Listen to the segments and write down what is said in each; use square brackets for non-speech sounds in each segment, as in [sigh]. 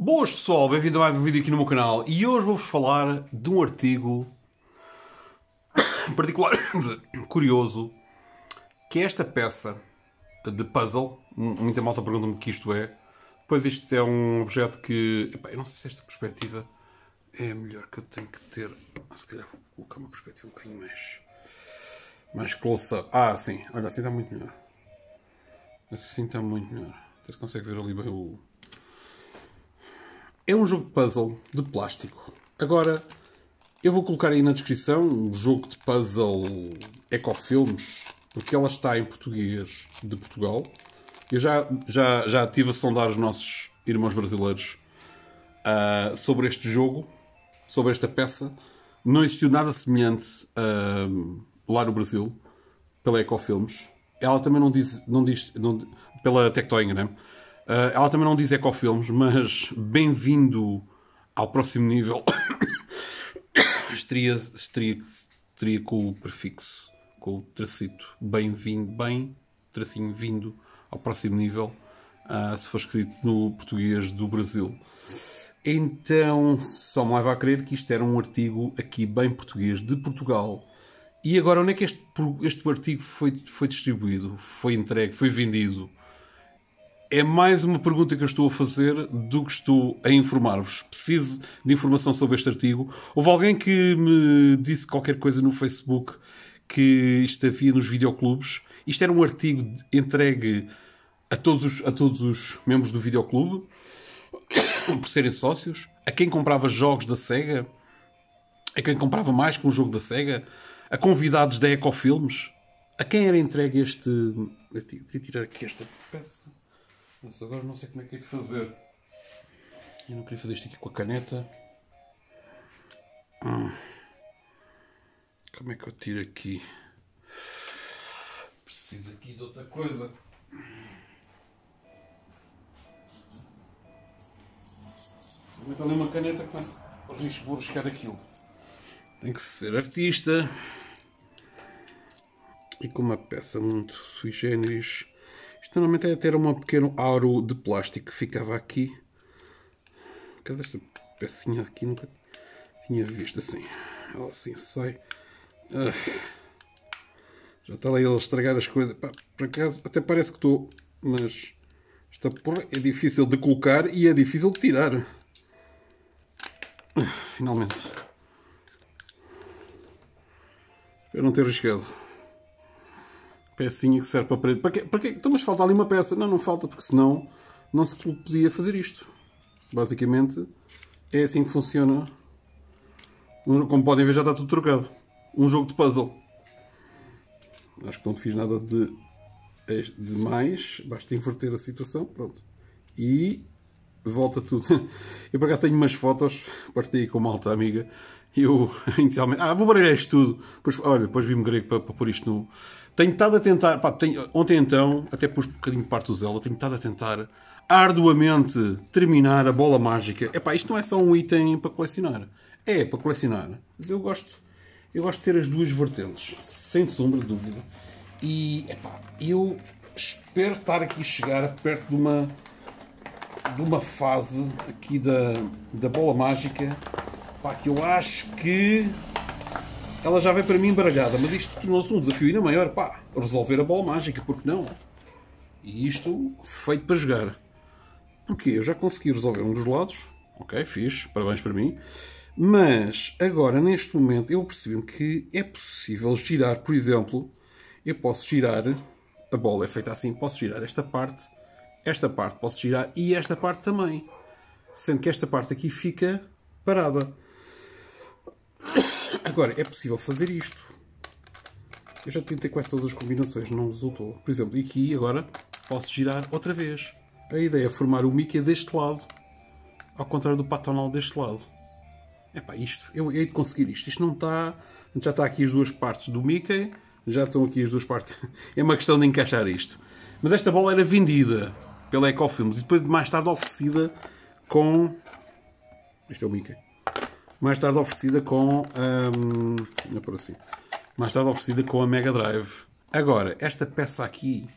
Boas pessoal, bem-vindo a mais um vídeo aqui no meu canal e hoje vou-vos falar de um artigo [coughs] particular [coughs] curioso que é esta peça de puzzle. Muita malta pergunta-me o que isto é. Pois isto é um objeto que. Epá, eu não sei se esta perspectiva é a melhor que eu tenho que ter. Ah, se calhar vou colocar uma perspectiva um bocadinho mais. mais close-up. Ah, sim, olha, assim está muito melhor. Assim está muito melhor. Até se consegue ver ali bem o é um jogo de puzzle de plástico. Agora, eu vou colocar aí na descrição um jogo de puzzle Ecofilmes, porque ela está em português de Portugal. Eu já, já, já estive a sondar os nossos irmãos brasileiros uh, sobre este jogo, sobre esta peça. Não existiu nada semelhante uh, lá no Brasil, pela Ecofilmes. Ela também não diz, não diz não, pela Tectoing, né? Uh, ela também não diz ecofilmes, mas bem-vindo ao próximo nível. [coughs] estria, estria, estria com o prefixo, com o tracito. Bem-vindo, bem, tracinho vindo ao próximo nível. Uh, se for escrito no português do Brasil. Então, só me leva a crer que isto era um artigo aqui bem português, de Portugal. E agora, onde é que este, este artigo foi, foi distribuído? Foi entregue? Foi vendido? é mais uma pergunta que eu estou a fazer do que estou a informar-vos. Preciso de informação sobre este artigo. Houve alguém que me disse qualquer coisa no Facebook que isto havia nos videoclubes. Isto era um artigo entregue a todos os, a todos os membros do videoclube, [coughs] por serem sócios, a quem comprava jogos da SEGA, a quem comprava mais que um jogo da SEGA, a convidados da Ecofilmes. A quem era entregue este artigo? Queria tirar aqui esta peça. Mas agora não sei como é que é de fazer. Eu não queria fazer isto aqui com a caneta. Hum. Como é que eu tiro aqui? Preciso aqui de outra coisa. Se eu meto ali uma caneta, começo, risco, vou riscar aquilo. Tem que ser artista. E com uma peça muito sui generis isto normalmente era é ter um pequeno aro de plástico que ficava aqui. Cadê esta pecinha aqui? Nunca tinha visto assim. Ela assim sai. Ah, já está lá ele a estragar as coisas. Pá, por acaso, até parece que estou, mas esta porra é difícil de colocar e é difícil de tirar. Ah, finalmente. Espero não ter arriscado pecinha que serve para a parede. Para quê? Para quê? Então, mas falta ali uma peça. Não, não falta, porque senão não se podia fazer isto. Basicamente, é assim que funciona. Como podem ver, já está tudo trocado. Um jogo de puzzle. Acho que não fiz nada de demais. Basta inverter a situação. Pronto. E volta tudo. [laughs] Eu, por acaso, tenho umas fotos. partei com uma alta amiga e eu, [laughs] inicialmente, ah, vou baralhar isto tudo. Depois, olha, depois vi-me grego para, para pôr isto no. Tenho estado a tentar, pá, tenho, ontem então, até pus um bocadinho de parte do Zelda, tenho estado a tentar arduamente terminar a bola mágica. É pá, isto não é só um item para colecionar. É, para colecionar. Mas eu gosto, eu gosto de ter as duas vertentes, sem sombra de dúvida. E, é pá, eu espero estar aqui chegar perto de uma de uma fase aqui da, da bola mágica Pá, que eu acho que ela já vem para mim embaralhada, mas isto tornou-se um desafio ainda maior, pá, resolver a bola mágica, porque não? E isto feito para jogar. Porque eu já consegui resolver um dos lados, ok, fiz, parabéns para mim, mas agora, neste momento, eu percebi que é possível girar, por exemplo, eu posso girar, a bola é feita assim, posso girar esta parte, esta parte posso girar e esta parte também. Sendo que esta parte aqui fica parada. Agora, é possível fazer isto. Eu já tentei quase todas as combinações, não resultou. Por exemplo, aqui agora posso girar outra vez. A ideia é formar o Mickey deste lado, ao contrário do patonal deste lado. Epá, isto, eu hei de conseguir isto. Isto não está... Já está aqui as duas partes do Mickey, já estão aqui as duas partes. [laughs] É uma questão de encaixar isto. Mas esta bola era vendida pela Ecofilms e depois mais tarde oferecida com... Este é o Mickey mais tarde oferecida com. Um, é por assim. Mais tarde oferecida com a Mega Drive. Agora, esta peça aqui,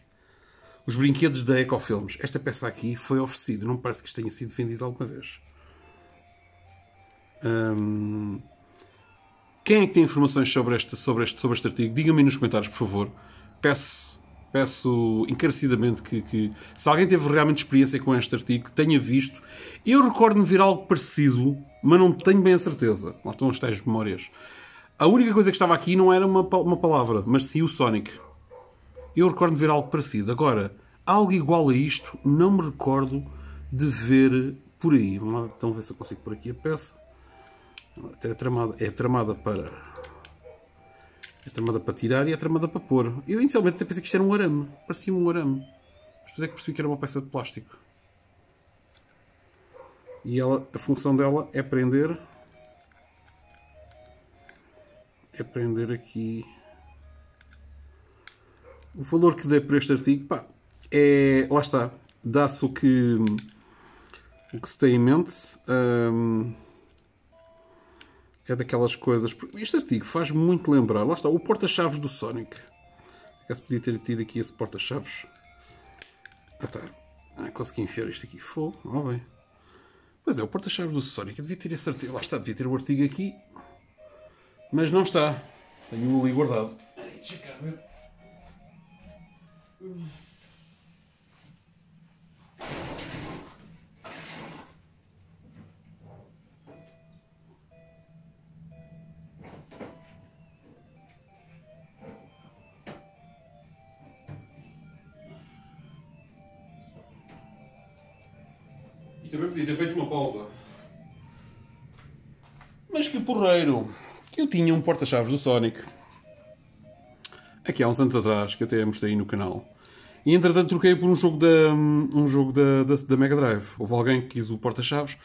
os brinquedos da Ecofilms, esta peça aqui foi oferecida, não me parece que isto tenha sido vendido alguma vez. Um, quem é que tem informações sobre este, sobre este, sobre este artigo? Diga-me nos comentários, por favor. Peço peço encarecidamente que, que, se alguém teve realmente experiência com este artigo, tenha visto. Eu recordo-me ver algo parecido, mas não tenho bem a certeza. Lá estão as tais memórias. A única coisa que estava aqui não era uma, uma palavra, mas sim o Sonic. Eu recordo-me ver algo parecido. Agora, algo igual a isto, não me recordo de ver por aí. Vamos lá, então ver se eu consigo por aqui a peça. É tramada, é tramada para é tramada para tirar e é tramada para pôr. Eu inicialmente até pensei que isto era um arame. Parecia um arame. Mas depois é que percebi que era uma peça de plástico. E ela, a função dela é prender. É prender aqui. O valor que dei para este artigo, pá, é. Lá está. Dá-se o que. O que se tem em mente. É daquelas coisas. Este artigo faz muito lembrar. Lá está, o porta-chaves do Sonic. Acaso é podia ter tido aqui esse porta-chaves. Ah, tá. Ah, consegui enfiar isto aqui. Foi. ó bem. Pois é, o porta-chaves do Sonic. Eu devia ter esse artigo. Lá está, devia ter o artigo aqui. Mas não está. Tenho-o ali guardado. deixa cá ver. Também podia ter feito uma pausa. Mas que porreiro! Eu tinha um porta-chaves do Sonic. Aqui há uns anos atrás, que até mostrei no canal. E entretanto troquei por um jogo da, um jogo da, da, da Mega Drive. Houve alguém que quis o porta-chaves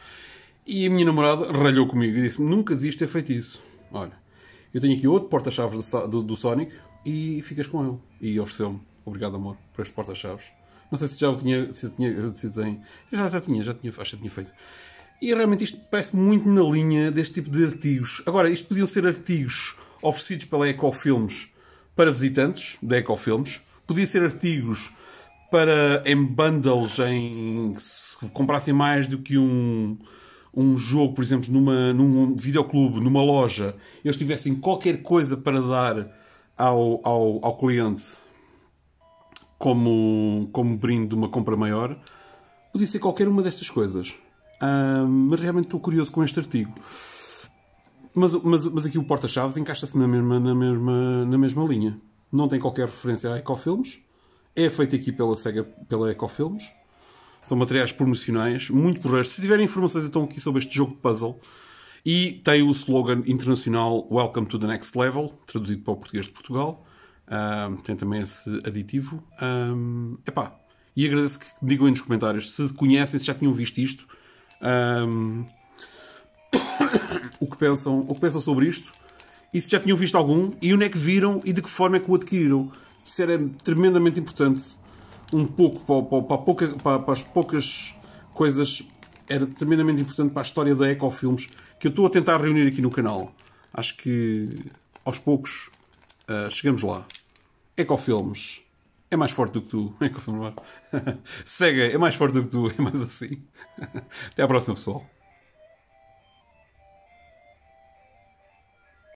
e a minha namorada ralhou comigo e disse-me: Nunca devias ter feito isso. Olha, eu tenho aqui outro porta-chaves do, do, do Sonic e ficas com ele. E ofereceu-me: Obrigado, amor, por este porta-chaves. Não sei se já o tinha, se tinha, já, já tinha, já tinha, acho que tinha feito. E realmente isto parece muito na linha deste tipo de artigos. Agora, isto podiam ser artigos oferecidos pela Ecofilms para visitantes da Ecofilms. podia ser artigos para em bundles em comprassem mais do que um um jogo, por exemplo, numa, num videoclube, numa loja, eles tivessem qualquer coisa para dar ao, ao, ao cliente como, como brinde de uma compra maior. Podia ser qualquer uma destas coisas. Uh, mas realmente estou curioso com este artigo. Mas, mas, mas aqui o porta-chaves encaixa-se na mesma, na, mesma, na mesma linha. Não tem qualquer referência a Ecofilms. É feito aqui pela SEGA, pela Ecofilmes. São materiais promocionais, muito porreiros. Se tiverem informações, então, aqui sobre este jogo de puzzle. E tem o slogan internacional Welcome to the Next Level, traduzido para o português de Portugal. Um, tem também esse aditivo. Um, epá, e agradeço que me digam aí nos comentários se conhecem, se já tinham visto isto. Um, [coughs] o, que pensam, o que pensam sobre isto. E se já tinham visto algum. E onde é que viram e de que forma é que o adquiriram. Isso era tremendamente importante. Um pouco para, para, pouca, para, para as poucas coisas. Era tremendamente importante para a história da Ecofilmes. Que eu estou a tentar reunir aqui no canal. Acho que aos poucos Uh, chegamos lá. Ecofilmes é mais forte do que tu. [laughs] Ecofilmes. Sega é mais forte do que tu. É mais assim. [laughs] Até à próxima, pessoal.